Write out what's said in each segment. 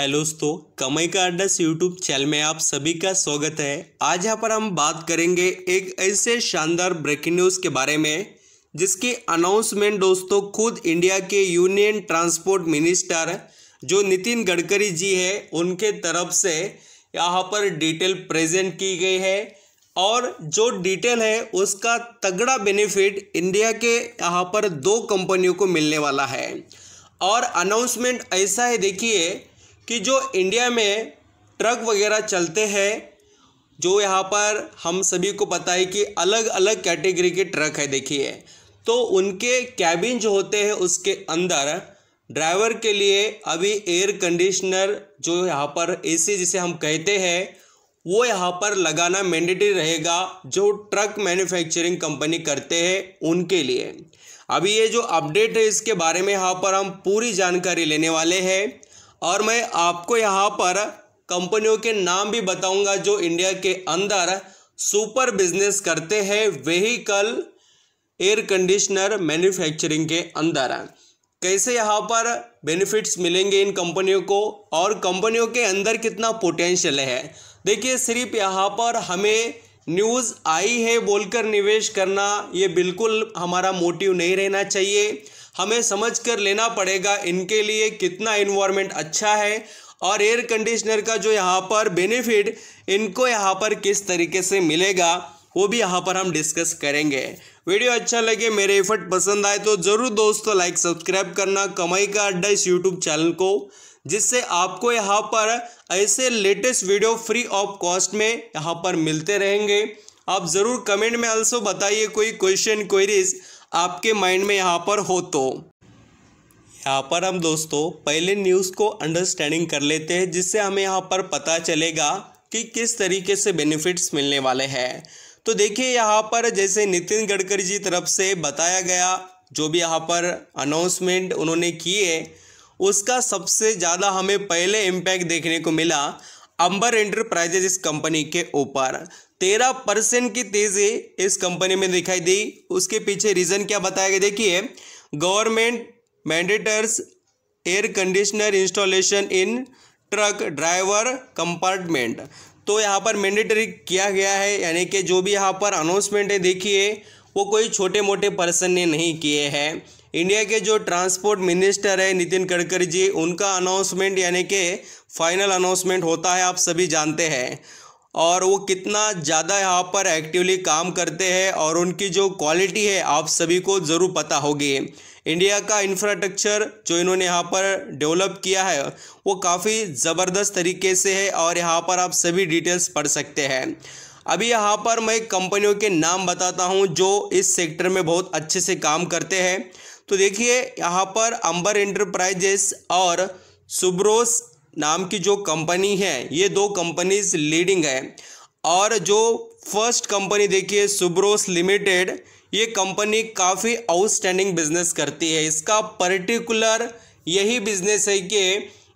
hello दोस्तों कमई का अड्डा यूट्यूब चैनल में आप सभी का स्वागत है आज यहाँ पर हम बात करेंगे एक ऐसे शानदार ब्रेकिंग न्यूज़ के बारे में जिसकी अनाउंसमेंट दोस्तों खुद इंडिया के यूनियन ट्रांसपोर्ट मिनिस्टर जो नितिन गडकरी जी है उनके तरफ से यहाँ पर डिटेल प्रेजेंट की गई है और जो डिटेल है उसका तगड़ा बेनिफिट इंडिया के यहाँ पर दो कंपनियों को मिलने वाला है और अनाउंसमेंट ऐसा है देखिए कि जो इंडिया में ट्रक वगैरह चलते हैं जो यहाँ पर हम सभी को पता है कि अलग अलग कैटेगरी के ट्रक है देखिए तो उनके कैबिन जो होते हैं उसके अंदर ड्राइवर के लिए अभी एयर कंडीशनर जो यहाँ पर एसी जिसे हम कहते हैं वो यहाँ पर लगाना मैंडेटरी रहेगा जो ट्रक मैन्युफैक्चरिंग कंपनी करते हैं उनके लिए अभी ये जो अपडेट है इसके बारे में यहाँ पर हम पूरी जानकारी लेने वाले हैं और मैं आपको यहाँ पर कंपनियों के नाम भी बताऊंगा जो इंडिया के अंदर सुपर बिजनेस करते हैं वहीकल एयर कंडीशनर मैन्युफैक्चरिंग के अंदर कैसे यहाँ पर बेनिफिट्स मिलेंगे इन कंपनियों को और कंपनियों के अंदर कितना पोटेंशियल है देखिए सिर्फ यहाँ पर हमें न्यूज़ आई है बोलकर निवेश करना ये बिल्कुल हमारा मोटिव नहीं रहना चाहिए हमें समझ कर लेना पड़ेगा इनके लिए कितना इन्वायरमेंट अच्छा है और एयर कंडीशनर का जो यहाँ पर बेनिफिट इनको यहाँ पर किस तरीके से मिलेगा वो भी यहाँ पर हम डिस्कस करेंगे वीडियो अच्छा लगे मेरे एफर्ट पसंद आए तो ज़रूर दोस्तों लाइक सब्सक्राइब करना कमाई का अड्डा इस यूट्यूब चैनल को जिससे आपको यहाँ पर ऐसे latest video free of cost में यहाँ पर मिलते रहेंगे आप ज़रूर कमेंट में अल्सो बताइए कोई क्वेश्चन क्वेरीज़ आपके माइंड में यहाँ पर हो तो यहाँ पर हम दोस्तों पहले न्यूज़ को अंडरस्टैंडिंग कर लेते हैं जिससे हमें यहाँ पर पता चलेगा कि किस तरीके से बेनिफिट्स मिलने वाले हैं तो देखिए यहाँ पर जैसे नितिन गडकरी जी तरफ से बताया गया जो भी यहाँ पर अनाउंसमेंट उन्होंने किए उसका सबसे ज़्यादा हमें पहले इम्पैक्ट देखने को मिला अंबर एंटरप्राइजेज इस कंपनी के ऊपर तेरह परसेंट की तेजी इस कंपनी में दिखाई दी उसके पीछे रीजन क्या बताया गया देखिए government mandates air conditioner installation in truck driver compartment तो यहाँ पर मैंडेटरी किया गया है यानी कि जो भी यहाँ पर अनाउंसमेंट है देखिए वो कोई छोटे मोटे पर्सन ने नहीं किए हैं इंडिया के जो ट्रांसपोर्ट मिनिस्टर है नितिन गडकरी जी उनका अनाउंसमेंट यानी कि फाइनल अनाउंसमेंट होता है आप सभी जानते हैं और वो कितना ज़्यादा यहाँ पर एक्टिवली काम करते हैं और उनकी जो क्वालिटी है आप सभी को ज़रूर पता होगी इंडिया का इंफ्रास्ट्रक्चर जो इन्होंने यहाँ पर डेवलप किया है वो काफ़ी ज़बरदस्त तरीके से है और यहाँ पर आप सभी डिटेल्स पढ़ सकते हैं अभी यहाँ पर मैं कंपनियों के नाम बताता हूँ जो इस सेक्टर में बहुत अच्छे से काम करते हैं तो देखिए यहाँ पर अंबर इंटरप्राइजेस और सुब्रोस नाम की जो कंपनी है ये दो कंपनीज लीडिंग है और जो फर्स्ट कंपनी देखिए सुब्रोस लिमिटेड ये कंपनी काफ़ी आउटस्टैंडिंग बिजनेस करती है इसका पर्टिकुलर यही बिजनेस है कि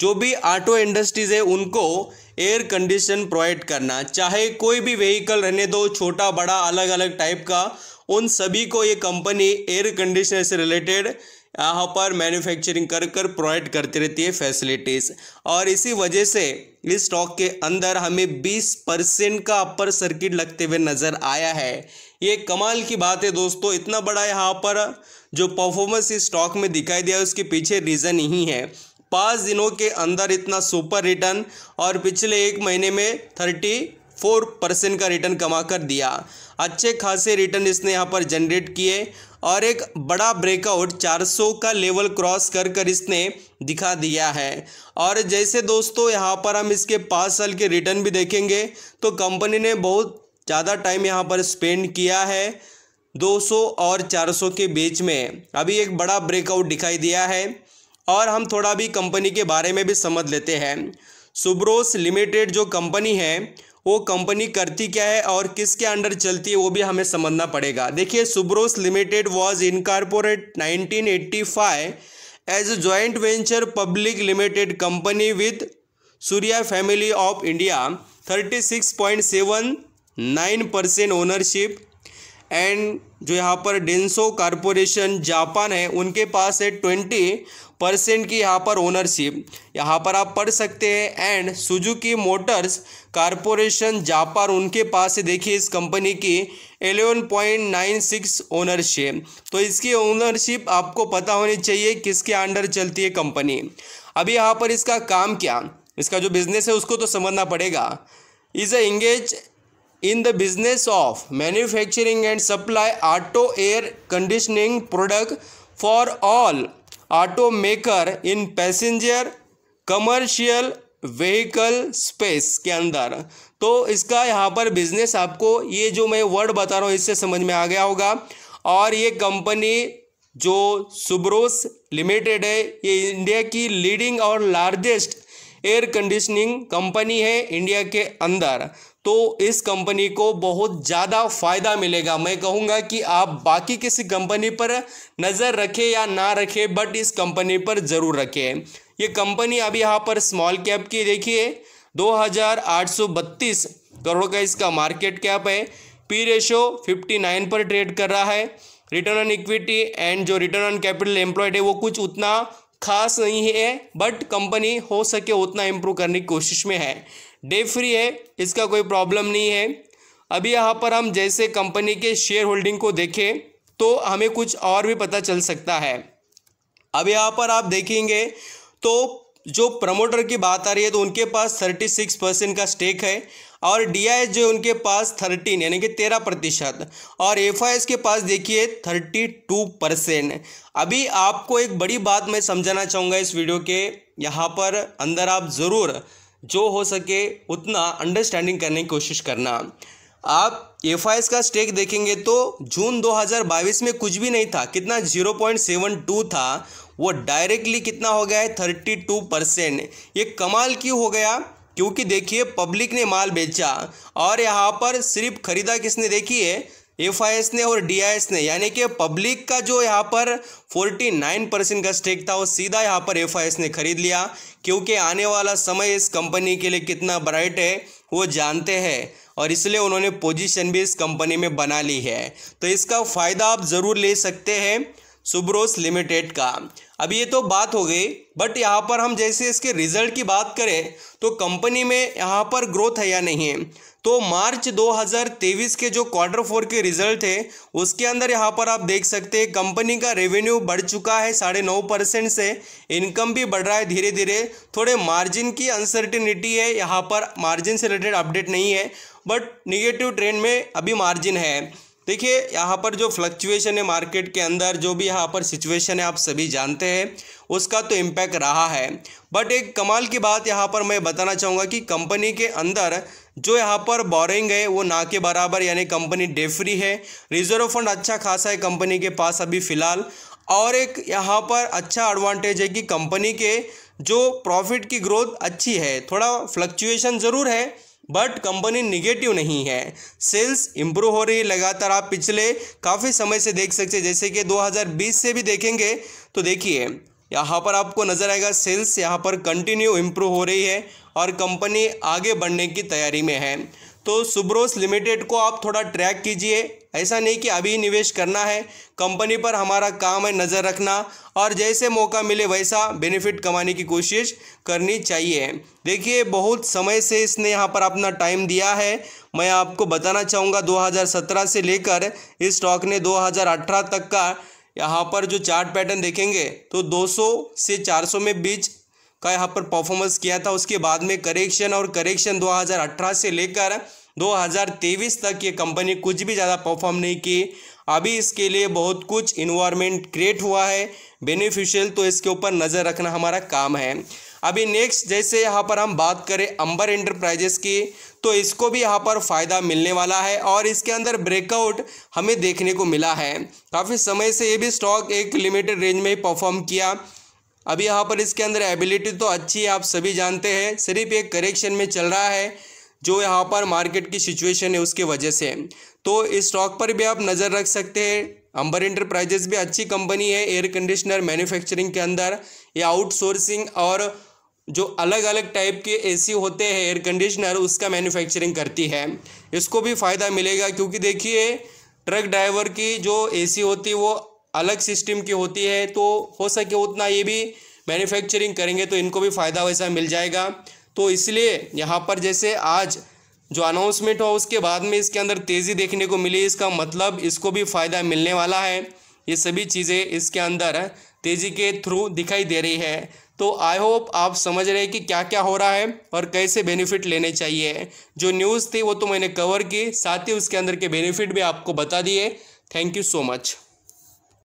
जो भी ऑटो इंडस्ट्रीज है उनको एयर कंडीशन प्रोवाइड करना चाहे कोई भी व्हीकल रहने दो छोटा बड़ा अलग अलग टाइप का उन सभी को ये कंपनी एयर कंडीशनर से रिलेटेड यहाँ पर मैन्युफैक्चरिंग कर कर प्रोवाइड करती रहती है फैसिलिटीज़ और इसी वजह से इस स्टॉक के अंदर हमें 20 परसेंट का अपर सर्किट लगते हुए नज़र आया है ये कमाल की बात है दोस्तों इतना बड़ा यहाँ पर जो परफॉर्मेंस इस स्टॉक में दिखाई दिया उसके पीछे रीज़न ही है पाँच दिनों के अंदर इतना सुपर रिटर्न और पिछले एक महीने में थर्टी फोर परसेंट का रिटर्न कमा कर दिया अच्छे खासे रिटर्न इसने यहाँ पर जनरेट किए और एक बड़ा ब्रेकआउट 400 का लेवल क्रॉस कर कर इसने दिखा दिया है और जैसे दोस्तों यहाँ पर हम इसके पाँच साल के रिटर्न भी देखेंगे तो कंपनी ने बहुत ज़्यादा टाइम यहाँ पर स्पेंड किया है 200 और 400 के बीच में अभी एक बड़ा ब्रेकआउट दिखाई दिया है और हम थोड़ा भी कंपनी के बारे में भी समझ लेते हैं सुब्रोस लिमिटेड जो कंपनी है वो कंपनी करती क्या है और किसके अंडर चलती है वो भी हमें समझना पड़ेगा देखिए Subros limited was incorporated 1985 as a joint venture public limited company with Surya family of India 36.79 percent ownership and जो यहाँ पर डेंसो कॉरपोरेशन जापान है उनके पास है ट्वेंटी परसेंट की यहाँ पर ओनरशिप यहाँ पर आप पढ़ सकते हैं and Suzuki Motors Corporation Japan उनके पास है देखिए इस कंपनी की eleven point nine six ownership तो इसकी ओनरशिप आपको पता होनी चाहिए किसके अंडर चलती है कंपनी अभी यहाँ पर इसका काम क्या इसका जो बिजनेस है उसको तो समझना पड़ेगा is a engage in the business of manufacturing and supply auto air conditioning product for all auto maker in passenger commercial vehicle space के अंदर तो इसका यहाँ पर बिजनेस आपको ये जो मैं वर्ड बता रहा हूँ इससे समझ में आ गया होगा और ये कंपनी जो सुब्रोस लिमिटेड है ये इंडिया की लीडिंग और लार्जेस्ट एयर कंडीशनिंग कंपनी है इंडिया के अंदर तो इस कंपनी को बहुत ज़्यादा फ़ायदा मिलेगा मैं कहूँगा कि आप बाकी किसी कंपनी पर नज़र रखें या ना रखें बट इस कंपनी पर ज़रूर रखें ये कंपनी अभी यहाँ पर स्मॉल कैप की देखिए 2832 करोड़ का इसका मार्केट कैप है पी रेशो 59 पर ट्रेड कर रहा है रिटर्न ऑन इक्विटी एंड जो रिटर्न ऑन कैपिटल एम्प्लॉयड है वो कुछ उतना खास नहीं है बट कंपनी हो सके उतना इम्प्रूव करने की कोशिश में है डे फ्री है इसका कोई प्रॉब्लम नहीं है अभी यहाँ पर हम जैसे कंपनी के शेयर होल्डिंग को देखें तो हमें कुछ और भी पता चल सकता है अब यहाँ पर आप देखेंगे तो जो प्रमोटर की बात आ रही है तो उनके पास थर्टी सिक्स परसेंट का स्टेक है और डी आई जो उनके पास थर्टीन यानी कि तेरह प्रतिशत और एफ आई एस के पास देखिए थर्टी टू परसेंट अभी आपको एक बड़ी बात मैं समझाना चाहूँगा इस वीडियो के यहाँ पर अंदर आप ज़रूर जो हो सके उतना अंडरस्टैंडिंग करने की कोशिश करना आप एफ का स्टेक देखेंगे तो जून 2022 में कुछ भी नहीं था कितना 0.72 था वो डायरेक्टली कितना हो गया है थर्टी टू परसेंट ये कमाल क्यों हो गया क्योंकि देखिए पब्लिक ने माल बेचा और यहाँ पर सिर्फ खरीदा किसने देखी है एफ आई एस ने और डी आई एस ने यानी कि पब्लिक का जो यहाँ पर 49 परसेंट का स्टेक था वो सीधा यहाँ पर एफ आई एस ने खरीद लिया क्योंकि आने वाला समय इस कंपनी के लिए कितना ब्राइट है वो जानते हैं और इसलिए उन्होंने पोजीशन भी इस कंपनी में बना ली है तो इसका फ़ायदा आप ज़रूर ले सकते हैं सुब्रोस लिमिटेड का अब ये तो बात हो गई बट यहाँ पर हम जैसे इसके रिजल्ट की बात करें तो कंपनी में यहाँ पर ग्रोथ है या नहीं है तो मार्च 2023 के जो क्वार्टर फोर के रिजल्ट थे उसके अंदर यहाँ पर आप देख सकते हैं कंपनी का रेवेन्यू बढ़ चुका है साढ़े नौ परसेंट से इनकम भी बढ़ रहा है धीरे धीरे थोड़े मार्जिन की अनसर्टिनिटी है यहाँ पर मार्जिन से रिलेटेड अपडेट नहीं है बट निगेटिव ट्रेंड में अभी मार्जिन है देखिए यहाँ पर जो फ्लक्चुएशन है मार्केट के अंदर जो भी यहाँ पर सिचुएशन है आप सभी जानते हैं उसका तो इम्पैक्ट रहा है बट एक कमाल की बात यहाँ पर मैं बताना चाहूँगा कि कंपनी के अंदर जो यहाँ पर बोरिंग है वो ना के बराबर यानी कंपनी डेफ्री है रिजर्व फंड अच्छा खासा है कंपनी के पास अभी फ़िलहाल और एक यहाँ पर अच्छा एडवांटेज है कि कंपनी के जो प्रॉफिट की ग्रोथ अच्छी है थोड़ा फ्लक्चुएशन ज़रूर है बट कंपनी निगेटिव नहीं है सेल्स इंप्रूव हो रही है लगातार आप पिछले काफ़ी समय से देख सकते हैं जैसे कि 2020 से भी देखेंगे तो देखिए यहाँ पर आपको नज़र आएगा सेल्स यहाँ पर कंटिन्यू इंप्रूव हो रही है और कंपनी आगे बढ़ने की तैयारी में है तो सुब्रोस लिमिटेड को आप थोड़ा ट्रैक कीजिए ऐसा नहीं कि अभी निवेश करना है कंपनी पर हमारा काम है नज़र रखना और जैसे मौका मिले वैसा बेनिफिट कमाने की कोशिश करनी चाहिए देखिए बहुत समय से इसने यहाँ पर अपना टाइम दिया है मैं आपको बताना चाहूँगा 2017 से लेकर इस स्टॉक ने 2018 तक का यहाँ पर जो चार्ट पैटर्न देखेंगे तो 200 से 400 में बीच का यहाँ पर परफॉर्मेंस किया था उसके बाद में करेक्शन और करेक्शन 2018 से लेकर 2023 तक ये कंपनी कुछ भी ज़्यादा परफॉर्म नहीं की अभी इसके लिए बहुत कुछ इन्वायरमेंट क्रिएट हुआ है बेनिफिशियल तो इसके ऊपर नज़र रखना हमारा काम है अभी नेक्स्ट जैसे यहाँ पर हम बात करें अंबर एंटरप्राइजेस की तो इसको भी यहाँ पर फ़ायदा मिलने वाला है और इसके अंदर ब्रेकआउट हमें देखने को मिला है काफ़ी समय से ये भी स्टॉक एक लिमिटेड रेंज में ही परफॉर्म किया अब यहाँ पर इसके अंदर एबिलिटी तो अच्छी है आप सभी जानते हैं सिर्फ एक करेक्शन में चल रहा है जो यहाँ पर मार्केट की सिचुएशन है उसकी वजह से तो इस स्टॉक पर भी आप नज़र रख सकते हैं अंबर इंटरप्राइजेस भी अच्छी कंपनी है एयर कंडीशनर मैन्युफैक्चरिंग के अंदर या आउटसोर्सिंग और जो अलग अलग टाइप के एसी होते हैं एयर कंडीशनर उसका मैन्युफैक्चरिंग करती है इसको भी फ़ायदा मिलेगा क्योंकि देखिए ट्रक ड्राइवर की जो एसी होती है वो अलग सिस्टम की होती है तो हो सके उतना ये भी मैन्युफैक्चरिंग करेंगे तो इनको भी फ़ायदा वैसा मिल जाएगा तो इसलिए यहाँ पर जैसे आज जो अनाउंसमेंट हुआ उसके बाद में इसके अंदर तेज़ी देखने को मिली इसका मतलब इसको भी फ़ायदा मिलने वाला है ये सभी चीज़ें इसके अंदर तेज़ी के थ्रू दिखाई दे रही है तो आई होप आप समझ रहे हैं कि क्या क्या हो रहा है और कैसे बेनिफिट लेने चाहिए जो न्यूज़ थी वो तो मैंने कवर की साथ ही उसके अंदर के बेनिफिट भी आपको बता दिए थैंक यू सो मच